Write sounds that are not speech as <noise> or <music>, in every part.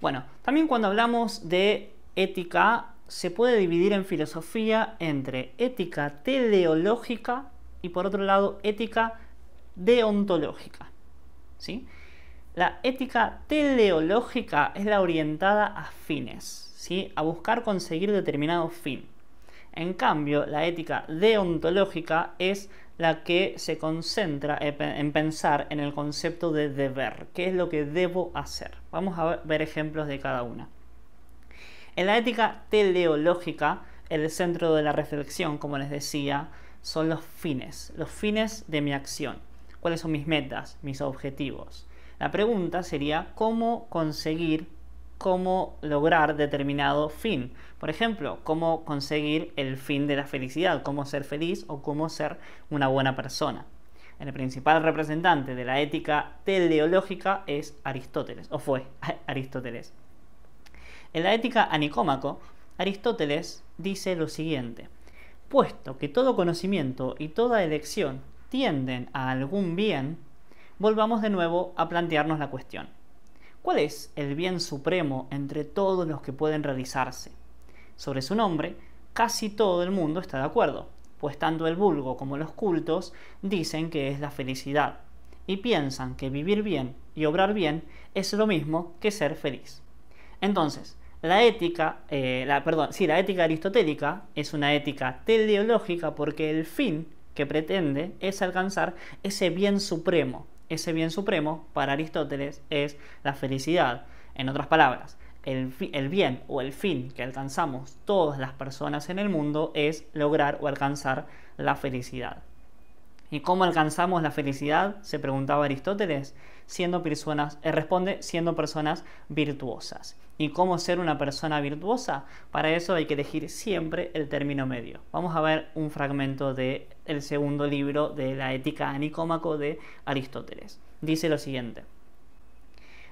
Bueno, también cuando hablamos de ética, se puede dividir en filosofía entre ética teleológica y por otro lado ética deontológica. ¿sí? La ética teleológica es la orientada a fines, ¿sí? a buscar conseguir determinado fin. En cambio, la ética deontológica es la que se concentra en pensar en el concepto de deber, qué es lo que debo hacer. Vamos a ver ejemplos de cada una. En la ética teleológica, el centro de la reflexión, como les decía, son los fines, los fines de mi acción. ¿Cuáles son mis metas, mis objetivos? La pregunta sería cómo conseguir cómo lograr determinado fin. Por ejemplo, cómo conseguir el fin de la felicidad, cómo ser feliz o cómo ser una buena persona. El principal representante de la ética teleológica es Aristóteles, o fue <laughs> Aristóteles. En la ética Nicómaco, Aristóteles dice lo siguiente, puesto que todo conocimiento y toda elección tienden a algún bien, volvamos de nuevo a plantearnos la cuestión. ¿Cuál es el bien supremo entre todos los que pueden realizarse? Sobre su nombre, casi todo el mundo está de acuerdo, pues tanto el vulgo como los cultos dicen que es la felicidad, y piensan que vivir bien y obrar bien es lo mismo que ser feliz. Entonces, la ética, eh, la, perdón, sí, la ética aristotélica es una ética teleológica porque el fin que pretende es alcanzar ese bien supremo, ese bien supremo para Aristóteles es la felicidad. En otras palabras, el, el, bien o el fin que alcanzamos todas las personas en el mundo es lograr o alcanzar la felicidad. ¿Y cómo alcanzamos la felicidad? se preguntaba Aristóteles. Siendo personas, eh, responde, siendo personas virtuosas. ¿Y cómo ser una persona virtuosa? Para eso hay que elegir siempre el término medio. Vamos a ver un fragmento del segundo libro de la Ética Anicómaco de Aristóteles. Dice lo siguiente.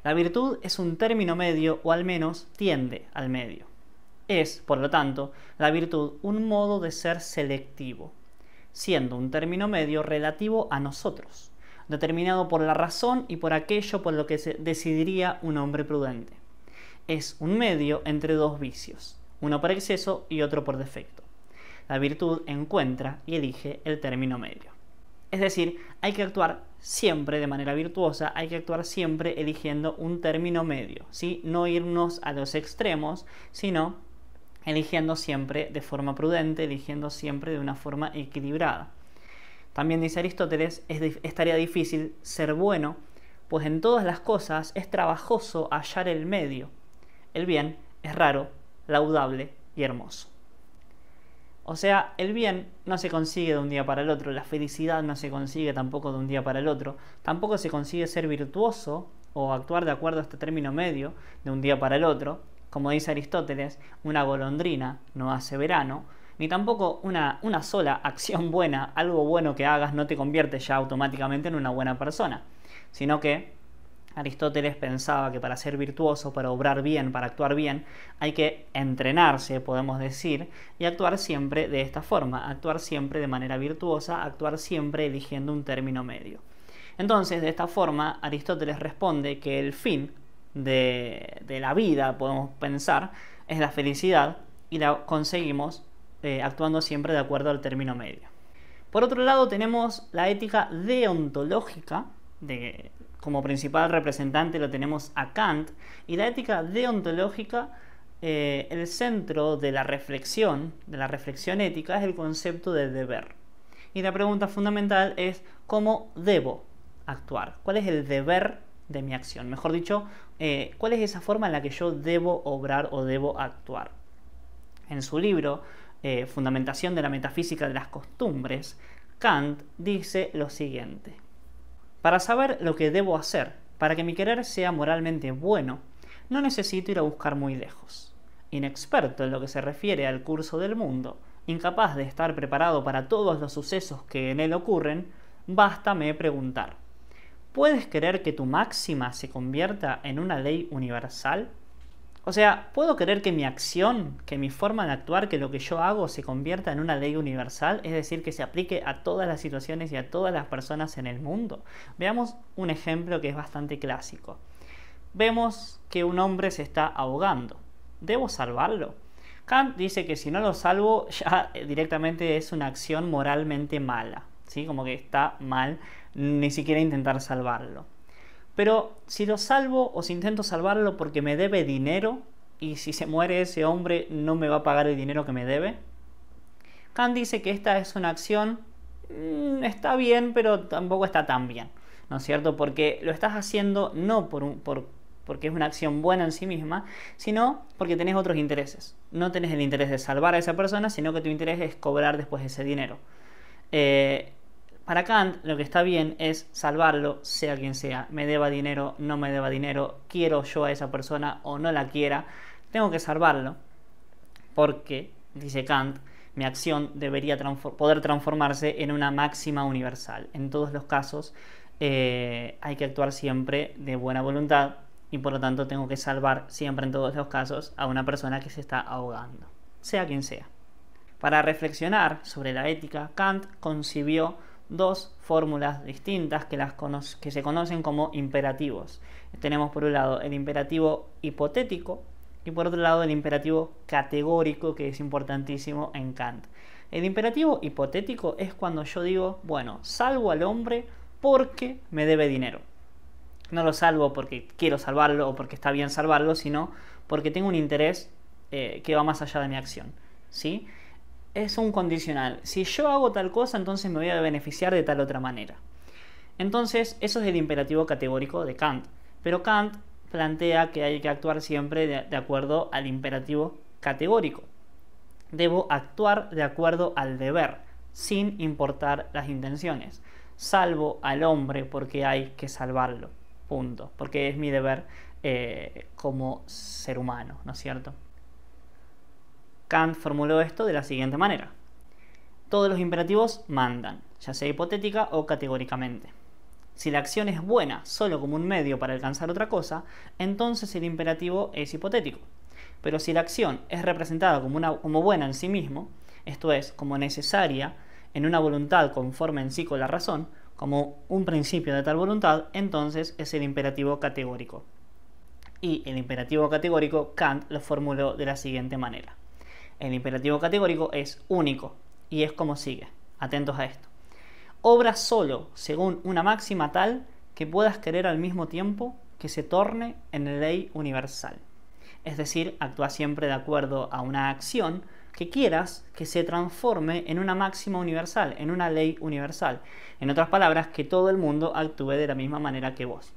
La virtud es un término medio o al menos tiende al medio. Es, por lo tanto, la virtud un modo de ser selectivo, siendo un término medio relativo a nosotros, determinado por la razón y por aquello por lo que se decidiría un hombre prudente. Es un medio entre dos vicios, uno por exceso y otro por defecto. La virtud encuentra y elige el término medio. Es decir, hay que actuar siempre de manera virtuosa, hay que actuar siempre eligiendo un término medio, ¿sí? no irnos a los extremos, sino eligiendo siempre de forma prudente, eligiendo siempre de una forma equilibrada. También dice Aristóteles, es, difícil ser bueno, pues en todas las cosas es trabajoso hallar el medio. El bien es raro, laudable y hermoso. O sea, el bien no se consigue de un día para el otro, la felicidad no se consigue tampoco de un día para el otro, tampoco se consigue ser virtuoso o actuar de acuerdo a este término medio de un día para el otro, como dice Aristóteles, una golondrina no hace verano, ni tampoco una, una sola <laughs> acción buena, algo bueno que hagas no te convierte ya automáticamente en una buena persona, sino que Aristóteles pensaba que para ser virtuoso, para obrar bien, para actuar bien, hay que entrenarse, podemos decir, y actuar siempre de esta forma, actuar siempre de manera virtuosa, actuar siempre eligiendo un término medio. Entonces, de esta forma, Aristóteles responde que el fin de, la vida, podemos pensar, es la felicidad y la conseguimos eh, actuando siempre de acuerdo al término medio. Por otro lado tenemos la ética deontológica, de, como principal representante lo tenemos a Kant, y la ética deontológica, eh, el centro de la reflexión, de la reflexión ética, es el concepto de deber. Y la pregunta fundamental es, ¿cómo debo actuar? ¿Cuál es el deber de mi acción. Mejor dicho, eh, cuál es esa forma en la que yo debo obrar o debo actuar. En su libro, eh, Fundamentación de la Metafísica de las Costumbres, Kant dice lo siguiente. Para saber lo que debo hacer, para que mi querer sea moralmente bueno, no necesito ir a buscar muy lejos. Inexperto en lo que se refiere al curso del mundo, incapaz de estar preparado para todos los sucesos que en él ocurren, bástame preguntar. ¿Puedes creer que tu máxima se convierta en una ley universal? O sea, ¿puedo creer que mi acción, que mi forma de actuar, que lo que yo hago se convierta en una ley universal? Es decir, que se aplique a todas las situaciones y a todas las personas en el mundo. Veamos un ejemplo que es bastante clásico. Vemos que un hombre se está ahogando. ¿Debo salvarlo? Kant dice que si no lo salvo ya <laughs> directamente es una acción moralmente mala, ¿sí? Como que está mal ni siquiera intentar salvarlo. Pero si lo salvo o si intento salvarlo porque me debe dinero y si se muere ese hombre no me va a pagar el dinero que me debe, Kant dice que esta es una acción, mm, está bien, pero tampoco está tan bien, ¿no es cierto? Porque lo estás haciendo no por, porque es una acción buena en sí misma, sino porque tenés otros intereses. No tenés el interés de salvar a esa persona, sino que tu interés es cobrar después ese dinero. Eh, para Kant lo que está bien es salvarlo, sea quien sea, me deba dinero, no me deba dinero, quiero yo a esa persona o no la quiera, tengo que salvarlo, porque, dice Kant, mi acción debería poder transformarse en una máxima universal. En todos los casos eh, hay que actuar siempre de buena voluntad y por lo tanto tengo que salvar siempre en todos los casos a una persona que se está ahogando, sea quien sea. Para reflexionar sobre la ética, Kant concibió dos fórmulas distintas que, las que se conocen como imperativos. Tenemos por un lado el imperativo hipotético y por otro lado el imperativo categórico que es importantísimo en Kant. El imperativo hipotético es cuando yo digo, bueno, salvo al hombre porque me debe dinero. No lo salvo porque quiero salvarlo o porque está bien salvarlo, sino porque tengo un interés eh, que va más allá de mi acción. ¿sí? es un condicional. Si yo hago tal cosa, entonces me voy a beneficiar de tal otra manera. Entonces, eso es el imperativo categórico de Kant. Pero Kant plantea que hay que actuar siempre de, acuerdo al imperativo categórico. Debo actuar de acuerdo al deber, sin importar las intenciones. Salvo al hombre porque hay que salvarlo. Punto. Porque es mi deber eh, como ser humano, ¿no es cierto? Kant formuló esto de la siguiente manera. Todos los imperativos mandan, ya sea hipotética o categóricamente. Si la acción es buena solo como un medio para alcanzar otra cosa, entonces el imperativo es hipotético. Pero si la acción es representada como, una, como buena en sí mismo, esto es, como necesaria, en una voluntad conforme en sí con la razón, como un principio de tal voluntad, entonces es el imperativo categórico. Y el imperativo categórico Kant lo formuló de la siguiente manera. El imperativo categórico es único y es como sigue. Atentos a esto. Obra solo según una máxima tal que puedas querer al mismo tiempo que se torne en ley universal. Es decir, actúa siempre de acuerdo a una acción que quieras que se transforme en una máxima universal, en una ley universal. En otras palabras, que todo el mundo actúe de la misma manera que vos.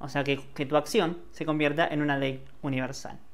O sea, que, que tu acción se convierta en una ley universal.